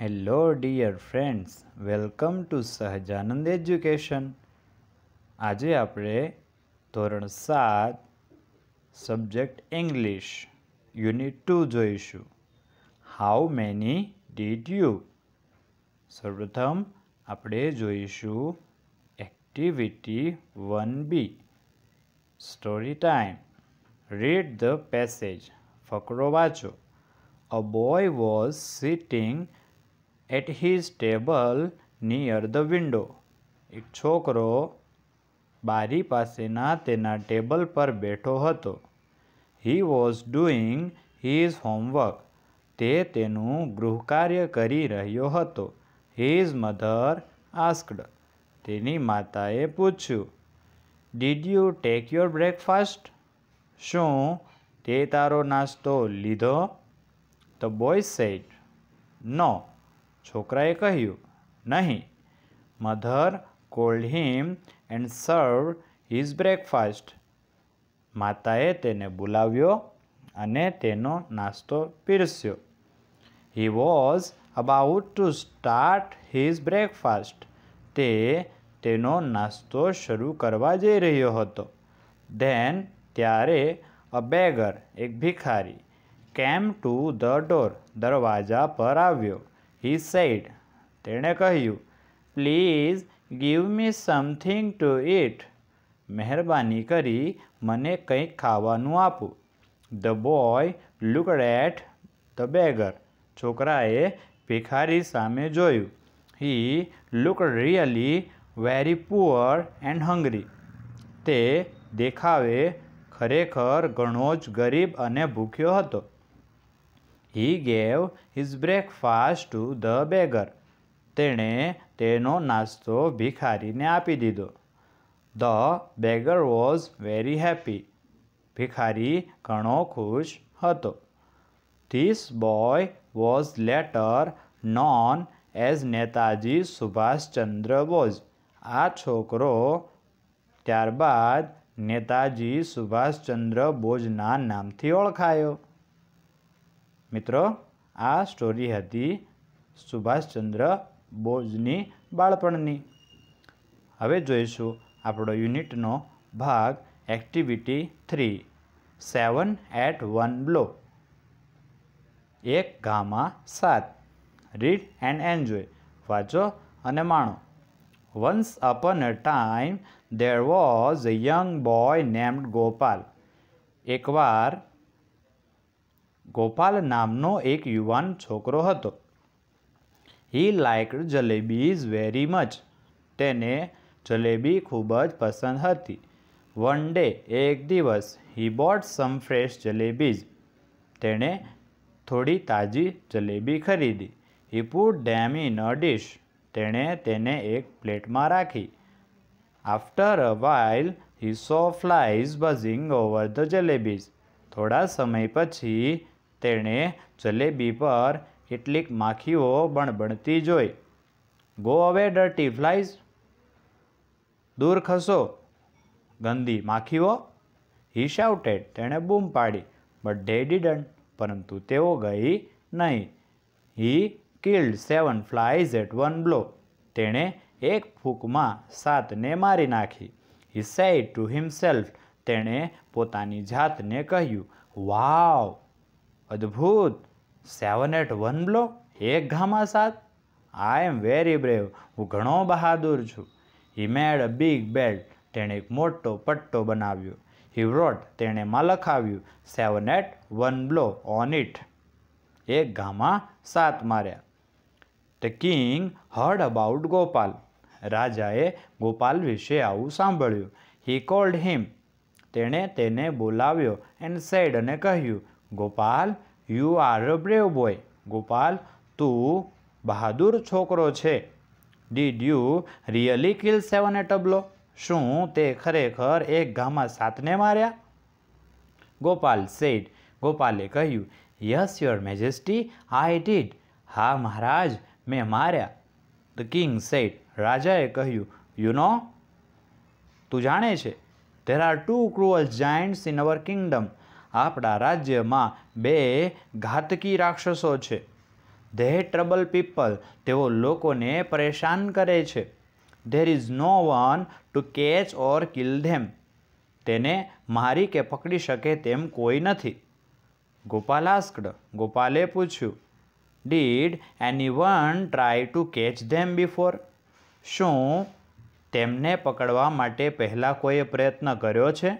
Hello dear friends welcome to Sahajanand education આજે આપણે ધોરણ સાત સબ્જેક્ટ ઇંગ્લિશ યુનિટ ટુ જોઈશું હાઉ મેની ડીડ યુ સર્વપ્રથમ આપણે જોઈશું activity one B story time read the passage ફકરો વાંચો a boy was sitting at his table near the window એક છોકરો બારી પાસેના તેના ટેબલ પર બેઠો હતો he was doing his homework તે તેનું ગૃહકાર્ય કરી રહ્યો હતો હિઝ મધર આસ્કડ તેની માતાએ પૂછ્યું did you take your breakfast શું તે તારો નાસ્તો લીધો ધ બોય સેટ નો છોકરાએ કહ્યું નહીં mother called him and serve his breakfast માતાએ તેને બોલાવ્યો અને તેનો નાસ્તો પીરસ્યો he was about to start his breakfast તે તેનો નાસ્તો શરૂ કરવા જઈ રહ્યો હતો ધેન ત્યારે અ બેગર એક ભિખારી કેમ ટુ ધ ડોર દરવાજા પર આવ્યો he said. તેણે કહ્યું please give me something to eat મહેરબાની કરી મને કંઈક ખાવાનું આપો the boy look at the beggar છોકરાએ ભિખારી સામે જોયું he look really very poor and hungry તે દેખાવે ખરેખર ઘણો જ ગરીબ અને ભૂખ્યો હતો he gave his breakfast to the beggar તેણે તેનો નાસ્તો ભિખારીને આપી દીધો the beggar was very happy ભિખારી ઘણો ખુશ હતો this boy was later known as Netaji Subhashchandra Bose આ છોકરો ત્યારબાદ નેતાજી સુભાષચંદ્ર બોઝના નામથી ઓળખાયો મિત્રો આ સ્ટોરી હતી સુભાષચંદ્ર બોઝની બાળપણની હવે જોઈશું આપણો યુનિટનો ભાગ activity three seven at one blow એક ગામાં સાત રીડ એન્ડ એન્જોય વાંચો અને માણો once upon a time there was a young boy named Gopal એકવાર ગોપાલ નામનો એક યુવાન છોકરો હતો he liked jalebis very much તેને જલેબી ખૂબ જ પસંદ હતી વન ડે એક દિવસ he bought some fresh jalebis તેણે થોડી તાજી જલેબી ખરીદી he put them in a dish તેણે તેને એક પ્લેટમાં રાખી after a while he saw flies buzzing over the jalebis થોડા સમય પછી તેણે જલેબી પર કેટલીક માખીઓ બણબણતી જોઈ ગો અવે ડર્ટી ફ્લાઇઝ દૂર ખસો ગંદી માખીઓ હી શાઉટેડ તેણે બૂમ પાડી બટ ડે ડીડન્ટ પરંતુ તેઓ ગઈ નહીં he killed seven flies at one blow તેણે એક ફૂંકમાં સાતને મારી નાખી હી સેડ ટુ હિમસેલ્ફ તેણે પોતાની જાતને કહ્યું વાવ અદ્ભુત સેવન એટ વન બ્લો એક ઘામાં સાત આઈ એમ વેરી બ્રેવ હું ઘણો બહાદુર છું હી મેડ અ બિગ બેલ્ટ તેણે એક મોટો પટ્ટો બનાવ્યો હી રોટ તેણેમાં લખાવ્યું seven at one blow on it એક ઘામાં સાત માર્યા the king heard about Gopal રાજાએ ગોપાલ વિશે આવું સાંભળ્યું હી કોલ્ડ હિમ તેણે તેને બોલાવ્યો એન્ડ સેડ અને કહ્યું Gopal you are a brave boy Gopal તું બહાદુર છોકરો છે did you really kill seven at a blow શું તે ખરેખર એક ગામમાં સાતને માર્યા ગોપાલ સેઠ ગોપાલે કહ્યું yes your majesty I did હા મહારાજ મેં માર્યા ધ કિંગ સેઠ રાજાએ કહ્યું યુ નો તું જાણે છે there are two cruel giants in our kingdom આપણા રાજ્યમાં બે ઘાતકી રાક્ષસો છે ધે ટ્રબલ પીપલ તેઓ લોકોને પરેશાન કરે છે there is no one to catch or kill them તેને મારી કે પકડી શકે તેમ કોઈ નથી ગોપાલ આસ્કડ ગોપાલે પૂછ્યું did anyone try to catch them before શું તેમને પકડવા માટે પહેલાં કોઈએ પ્રયત્ન કર્યો છે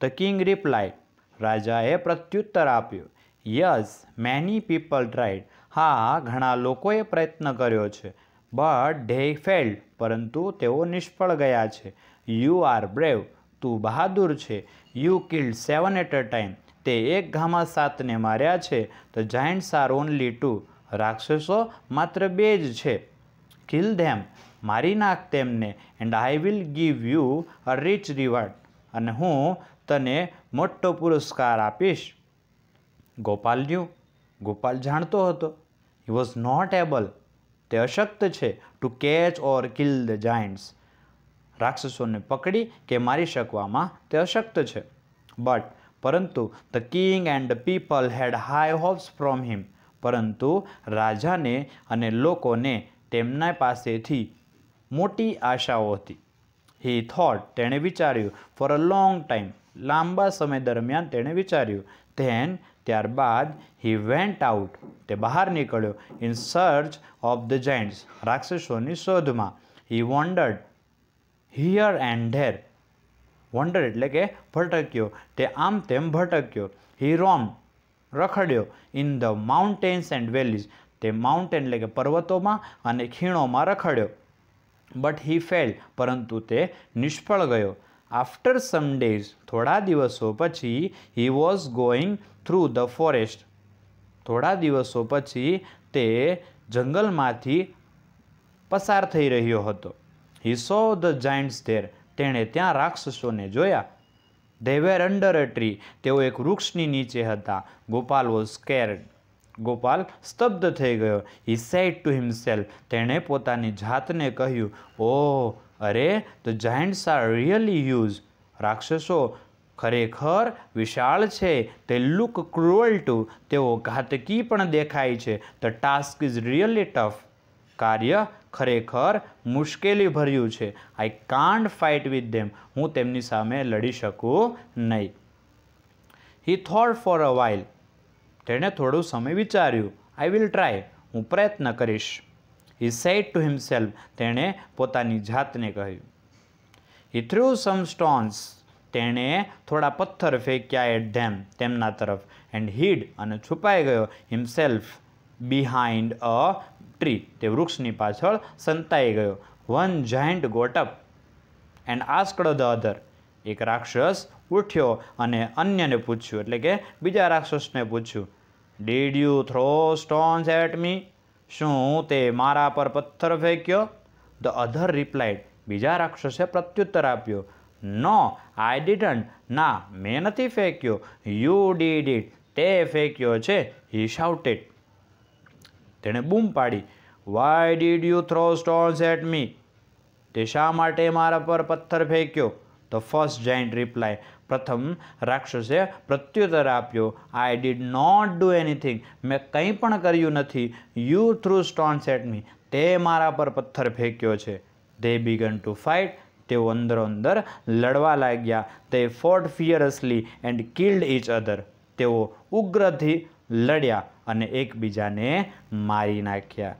ધ કિંગ રિપ્લાય રાજાએ પ્રત્યુત્તર આપ્યું યસ મેની પીપલ ટ્રાઈડ હા ઘણા લોકોએ પ્રયત્ન કર્યો છે બટ ધે ફેલ્ડ પરંતુ તેઓ નિષ્ફળ ગયા છે યુ આર બ્રેવ તું બહાદુર છે you killed seven at a time તે એક ઘામાં સાતને માર્યા છે તો જાયન્ટ્સ આર ઓનલી ટુ રાક્ષસો માત્ર બે જ છે કિલ ધેમ મારી નાખ તેમને and I will give you a rich reward અને હું તને મોટો પુરસ્કાર આપીશ ગોપાલ્યું ગોપાલ જાણતો હતો હી વોઝ નોટ એબલ તે અશક્ત છે to catch or kill the giants રાક્ષસોને પકડી કે મારી શકવામાં તે અશક્ત છે બટ પરંતુ the king and people had high hopes from him પરંતુ રાજાને અને લોકોને તેમના પાસેથી મોટી આશાઓ હતી હી થોટ તેણે વિચાર્યું ફોર અ લોંગ ટાઈમ લાંબા સમય દરમિયાન તેણે વિચાર્યું ધેન ત્યારબાદ હી વેન્ટ આઉટ તે બહાર નીકળ્યો in search of the giants રાક્ષસોની શોધમાં he wandered here and there wander એટલે કે ભટક્યો તે આમ તેમ ભટક્યો હી રોમ રખડ્યો in the mountains and valleys તે માઉન્ટેન એટલે કે પર્વતોમાં અને ખીણોમાં રખડ્યો બટ હી ફેલ પરંતુ તે નિષ્ફળ ગયો આફ્ટર સમ ડેઝ થોડા દિવસો પછી he was going through the forest થોડા દિવસો પછી તે જંગલમાંથી પસાર થઈ રહ્યો હતો he saw the giants there તેણે ત્યાં રાક્ષસોને જોયા they were under a tree તેઓ એક વૃક્ષની નીચે હતા ગોપાલ વોઝ કેર્ડ ગોપાલ સ્તબ્ધ થઈ ગયો હી સેટ ટુ હિમસેલ્ફ તેણે પોતાની જાતને કહ્યું ઓહ અરે the giants are really huge રાક્ષસો ખરેખર વિશાળ છે તે લુક ક્રુઅલ ટુ તેઓ ઘાતકી પણ દેખાય છે the task is really tough કાર્ય ખરેખર મુશ્કેલી ભર્યું છે I can't fight with them હું તેમની સામે લડી શકું નહીં he thought for a while તેણે થોડો સમય વિચાર્યું આઈ વિલ ટ્રાય હું પ્રયત્ન કરીશ હી સેટ ટુ હિમસેલ્ફ તેણે પોતાની જાતને કહ્યું હી થ્રુ સમ સ્ટોન્સ તેણે થોડા પથ્થર ફેંક્યા એટ ધેમ તેમના તરફ એન્ડ હિડ અને છુપાઈ ગયો હિમસેલ્ફ બિહાઇન્ડ અ ટ્રી તે વૃક્ષની પાછળ સંતાઈ ગયો one giant got up and asked the other એક રાક્ષસ ઉઠ્યો અને અન્યને પૂછ્યું એટલે કે બીજા રાક્ષસને પૂછ્યું did you throw stones at me શું તે મારા પર પથ્થર ફેંક્યો ધ અધર રિપ્લાઇડ બીજા રાક્ષસે પ્રત્યુત્તર આપ્યો નો આઈ ડિડન્ટ ના મેં નથી ફેંક્યો યુ ડીડ ઇટ તે ફેંક્યો છે હી શાઉટેડ તેણે બૂમ પાડી why did you throw stones at me તે શા માટે મારા પર પથ્થર ફેંક્યો ધ ફર્સ્ટ જાઇન્ટ રિપ્લાય પ્રથમ રાક્ષસે પ્રત્યુત્તર આપ્યો I did not do anything મેં કંઈ પણ કર્યું નથી you threw stone at me તે મારા પર પથ્થર ફેંક્યો છે ધે બિગન ટુ ફાઇટ તેઓ અંદરો અંદર લડવા લાગ્યા તે fought fiercely and killed each other તેઓ ઉગ્રથી લડ્યા અને એકબીજાને મારી નાખ્યા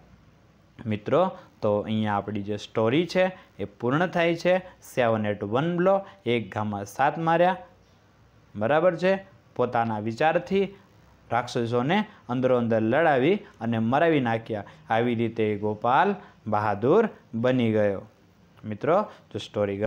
મિત્રો તો અહીંયા આપણી જે સ્ટોરી છે એ પૂર્ણ થાય છે સેવન એટ વન બ્લો એક ઘામાં સાત માર્યા બરાબર છે પોતાના વિચારથી રાક્ષસોને અંદરો અંદર લડાવી અને મરાવી નાખ્યા આવી રીતે ગોપાલ બહાદુર બની ગયો મિત્રો જો સ્ટોરી